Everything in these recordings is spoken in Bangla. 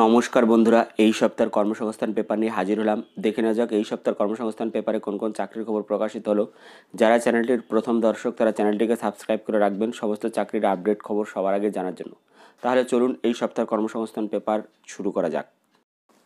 নমস্কার বন্ধুরা এই সপ্তাহের কর্মসংস্থান পেপার নিয়ে হাজির হলাম দেখে নেওয়া যাক এই সপ্তাহের কর্মসংস্থান পেপারে কোন কোন চাকরির খবর প্রকাশিত হলো যারা চ্যানেলটির প্রথম দর্শক তারা চ্যানেলটিকে সাবস্ক্রাইব করে রাখবেন সমস্ত চাকরির আপডেট খবর সবার আগে জানার জন্য তাহলে চলুন এই সপ্তাহের কর্মসংস্থান পেপার শুরু করা যাক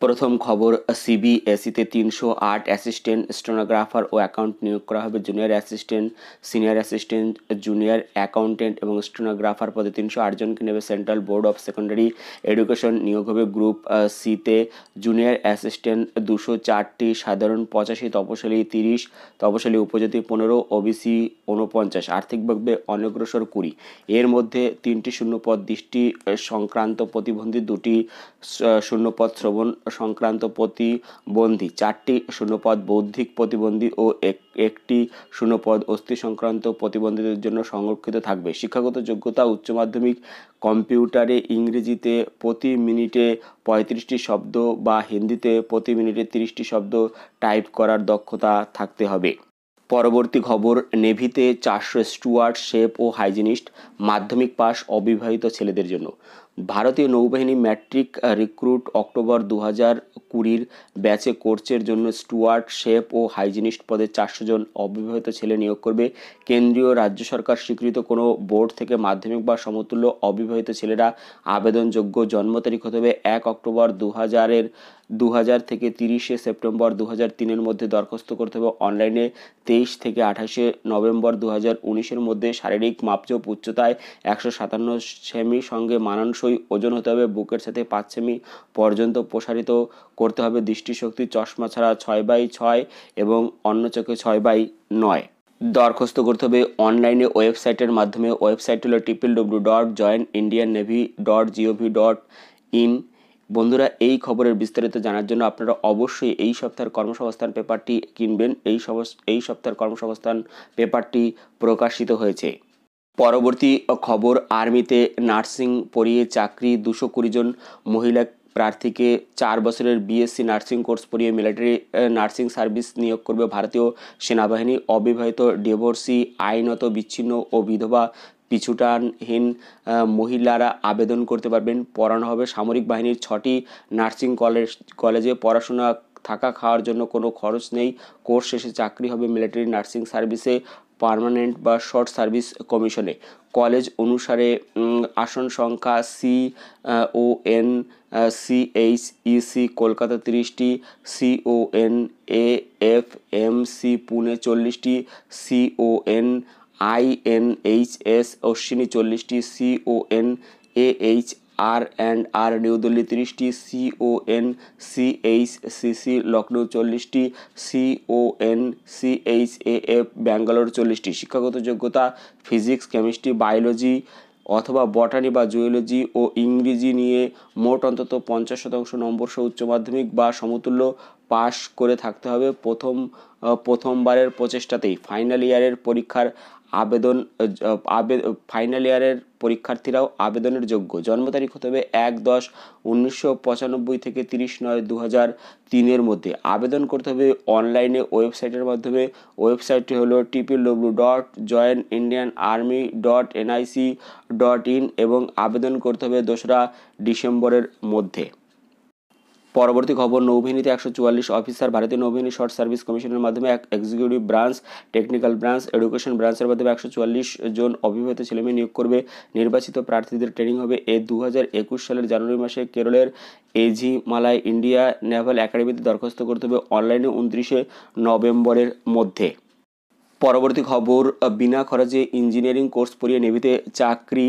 প্রথম খবর সিবিএসইতে তিনশো আট অ্যাসিস্ট্যান্ট স্টোনোগ্রাফার ও অ্যাকাউন্ট নিয়োগ করা হবে junior assistant senior assistant junior accountant এবং স্টোনোগ্রাফার পদে তিনশো আটজনকে নেবে central board of secondary education নিয়োগ হবে গ্রুপ সিতে জুনিয়র অ্যাসিস্ট্যান্ট দুশো চারটি সাধারণ পঁচাশি তপশিলি তিরিশ তপশিলি উপজাতি পনেরো ওবিসি ঊনপঞ্চাশ আর্থিকভাবে অনগ্রসর কুড়ি এর মধ্যে তিনটি শূন্যপদ দৃষ্টি সংক্রান্ত প্রতিবন্ধী দুটি শূন্যপদ শ্রবণ সংক্রান্ত প্রতিবন্ধী চারটি শূন্যপদ বৌদ্ধিক প্রতিবন্ধী ও একটি শূন্যপদ অস্থি সংক্রান্ত প্রতিবন্ধীদের জন্য সংরক্ষিত থাকবে শিক্ষাগত যোগ্যতা উচ্চ মাধ্যমিক কম্পিউটারে ইংরেজিতে প্রতি মিনিটে পঁয়ত্রিশটি শব্দ বা হিন্দিতে প্রতি মিনিটে তিরিশটি শব্দ টাইপ করার দক্ষতা থাকতে হবে পরবর্তী খবর নেভিতে চারশো স্টুয়ার্ড শেপ ও হাইজিনিস্ট মাধ্যমিক পাস অবিবাহিত ছেলেদের জন্য ভারতীয় নৌবাহিনী ম্যাট্রিক রিক্রুট অক্টোবর দু হাজার কুড়ির ব্যাচে কোর্সের জন্য স্টুয়ার্ড শেপ ও হাইজিনিস্ট পদে চারশো জন অবিবাহিত ছেলে নিয়োগ করবে কেন্দ্রীয় রাজ্য সরকার স্বীকৃত কোনো বোর্ড থেকে মাধ্যমিক বা সমতুল্য অবিবাহিত ছেলেরা আবেদনযোগ্য জন্ম তারিখ হতে হবে এক অক্টোবর দু হাজারের দু থেকে তিরিশে সেপ্টেম্বর দু তিনের মধ্যে দরখাস্ত করতে হবে অনলাইনে তেইশ থেকে আঠাশে নভেম্বর দু হাজার মধ্যে শারীরিক মাপজোপ উচ্চতায় একশো সাতান্ন সেমি সঙ্গে মানানসই ওজন হতে হবে বুকের সাথে পাঁচ সেমি পর্যন্ত প্রসারিত করতে হবে দৃষ্টিশক্তি চশমা ছাড়া ছয় বাই ছয় এবং অন্য চোখে ছয় বাই নয় দরখাস্ত করতে হবে অনলাইনে ওয়েবসাইটের মাধ্যমে ওয়েবসাইট হলো triple W dot join Indian navy dot gov dot in বন্ধুরা এই খবরের বিস্তারিত জানার জন্য আপনারা অবশ্যই এই সপ্তাহের কর্মসংস্থান পেপারটি কিনবেন এই এই সপ্তাহের কর্মসংস্থান পেপারটি প্রকাশিত হয়েছে পরবর্তী খবর আর্মিতে নার্সিং পড়িয়ে চাকরি দুশো কুড়িজন মহিলা প্রার্থীকে চার বছরের বিএসসি নার্সিং কোর্স পড়িয়ে মিলিটারি নার্সিং সার্ভিস নিয়োগ করবে ভারতীয় সেনাবাহিনী অবিবাহিত ডিভোর্সি আইনত বিচ্ছিন্ন ও বিধবা পিছুটানহীন মহিলারা আবেদন করতে পারবেন পড়ানো হবে সামরিক বাহিনীর ছটি নার্সিং কলেজ কলেজে পড়াশোনা থাকা খাওয়ার জন্য কোনো খরচ নেই কোর্স শেষে চাকরি হবে মিলিটারি নার্সিং সার্ভিসে পার্মানেন্ট বা শর্ট সার্ভিস কমিশনে কলেজ অনুসারে আসন সংখ্যা C O N C H E C Kolkata তিরিশটি C O N A F M C Pune চল্লিশটি C O N I N H S Ashwini চল্লিশটি C O N A H R and R New Delhi তিরিশটি এইচ সি সি লখনৌ চল্লিশটি C O N C H A F Bangalore চল্লিশটি শিক্ষাগত যোগ্যতা ফিজিক্স কেমিস্ট্রি বায়োলজি অথবা বটানি বা জুয়েলজি ও ইংরেজি নিয়ে মোট অন্তত পঞ্চাশ শতাংশ নম্বর সহ উচ্চ মাধ্যমিক বা সমতুল্য পাশ করে থাকতে হবে প্রথম প্রথমবারের প্রচেষ্টাতেই ফাইনাল ইয়ারের পরীক্ষার আবেদন আবে ফাইনাল ইয়ারের পরীক্ষার্থীরাও আবেদনের যোগ্য জন্ম তারিখ হতে হবে এক দশ উনিশশো পঁচানব্বই থেকে তিরিশ নয় দু হাজার তিনের মধ্যে আবেদন করতে হবে অনলাইনে ওয়েবসাইটের মাধ্যমে ওয়েবসাইটটি হলো টিপিডব্লু dot join Indian army dot NIC dot in এবং আবেদন করতে হবে দোসরা ডিসেম্বরের মধ্যে পরবর্তী খবর নৌবাহিনীতে একশো চুয়াল্লিশ অফিসার ভারতীয় নৌবাহিনী শর্ট সার্ভিস কমিশনের মাধ্যমে এক executive branch technical branch education ব্রাঞ্চের মাধ্যমে একশো চুয়াল্লিশ জন অবিবাহিত ছেলেমেয়ে নিয়োগ করবে নির্বাচিত প্রার্থীদের ট্রেনিং হবে এ দু সালের জানুয়ারি মাসে কেরলের এজি মালায় ইন্ডিয়া নেভাল একাডেমিতে দরখাস্ত করতে হবে অনলাইনে উনত্রিশে নভেম্বরের মধ্যে পরবর্তী খবর বিনা খরচে ইঞ্জিনিয়ারিং কোর্স পড়িয়ে নেভিতে চাকরি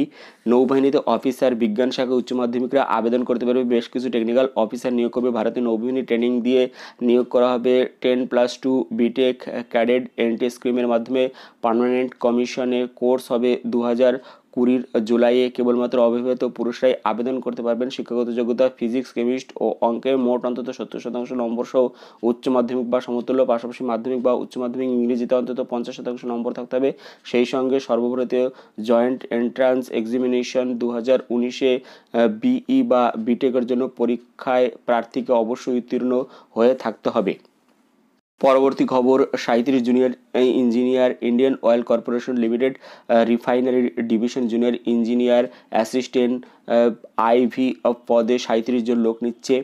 নৌবাহিনীতে অফিসার বিজ্ঞান শাখা উচ্চ মাধ্যমিকরা আবেদন করতে পারবে বেশ কিছু টেকনিক্যাল অফিসার নিয়োগ করবে ভারতীয় নৌবাহিনী ট্রেনিং দিয়ে নিয়োগ করা হবে ten plus two BTech cadet entry স্কিমের মাধ্যমে পার্মানেন্ট কমিশনে কোর্স হবে দু হাজার কুড়ির জুলাইয়ে কেবলমাত্র অবিবাহিত পুরুষরাই আবেদন করতে পারবেন শিক্ষাগত যোগ্যতা ফিজিক্স কেমিস্ট ও অঙ্কে মোট অন্তত সত্তর শতাংশ নম্বর সহ উচ্চ মাধ্যমিক বা সমতুল্য পাশাপাশি মাধ্যমিক বা উচ্চ মাধ্যমিক ইংরেজিতে অন্তত পঞ্চাশ শতাংশ নম্বর থাকতে হবে সেই সঙ্গে সর্বভারতীয় জয়েন্ট এন্ট্রান্স এক্সামিনেশন দু হাজার উনিশে বিই বা বিটেকের জন্য পরীক্ষায় প্রার্থীকে অবশ্যই উত্তীর্ণ হয়ে থাকতে হবে পরবর্তী খবর সাঁত্রিশ junior engineer Indian Oil Corporation Limited refinery division junior engineer assistant IV পদে সাঁত্রিশ জন লোক নিচ্ছে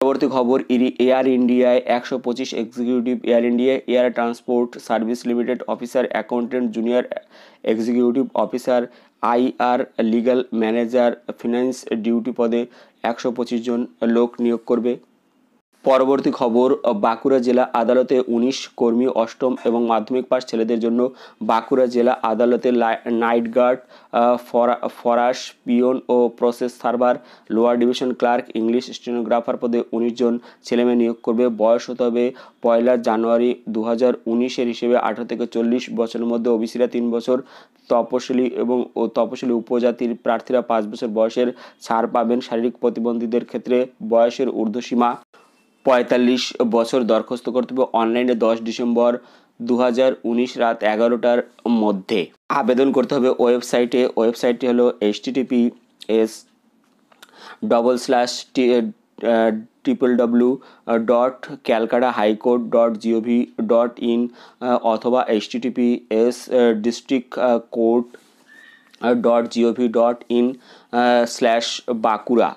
পরবর্তী খবর এয়ার ইন্ডিয়ায় একশো পঁচিশ executive Air India air transport service limited officer accountant junior executive officer IR legal manager finance duty পদে একশো পঁচিশ জন লোক নিয়োগ করবে পরবর্তী খবর বাঁকুড়া জেলা আদালতে ১৯ কর্মী অষ্টম এবং মাধ্যমিক পাশ ছেলেদের জন্য বাঁকুড়া জেলা আদালতে নাইট গার্ড ফরাস পিয়ন ও process server lower division clerk English stenographer পদে ১৯ জন ছেলেমেয়ে নিয়োগ করবে বয়স হতে হবে পয়লা জানুয়ারি দু হাজার হিসেবে আঠারো থেকে চল্লিশ বছরের মধ্যে ওবিসিরা তিন বছর তপশিলি এবং ও তপশিলি উপজাতির প্রার্থীরা পাঁচ বছর বয়সের ছাড় পাবেন শারীরিক প্রতিবন্ধীদের ক্ষেত্রে বয়সের ঊর্ধ্বসীমা পঁয়তাল্লিশ বছর দরখাস্ত করতে হবে অনলাইনে দশ ডিসেম্বর দু হাজার রাত এগারোটার মধ্যে আবেদন করতে হবে ওয়েবসাইটে ওয়েবসাইটটি হলো এইচটিটিপি এস ডবল স্ল্যাশ টি triple W dot Calcutta high court dot gov dot in অথবা HTTP S district court dot gov dot in slash Bankura